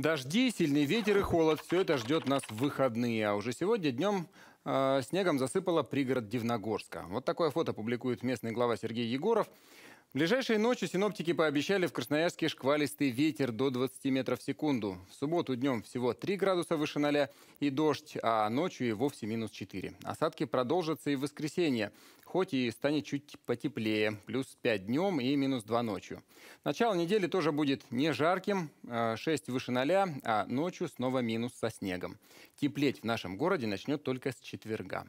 Дожди, сильный ветер и холод – все это ждет нас в выходные. А уже сегодня днем э, снегом засыпало пригород Дивногорска. Вот такое фото публикует местный глава Сергей Егоров. В ближайшие ночи синоптики пообещали в Красноярске шквалистый ветер до 20 метров в секунду. В субботу днем всего 3 градуса выше ноля и дождь, а ночью и вовсе минус 4. Осадки продолжатся и в воскресенье, хоть и станет чуть потеплее, плюс 5 днем и минус 2 ночью. Начало недели тоже будет не жарким, 6 э, выше ноля, а ночью снова минус со снегом. Теплеть в нашем городе начнет только с четверга.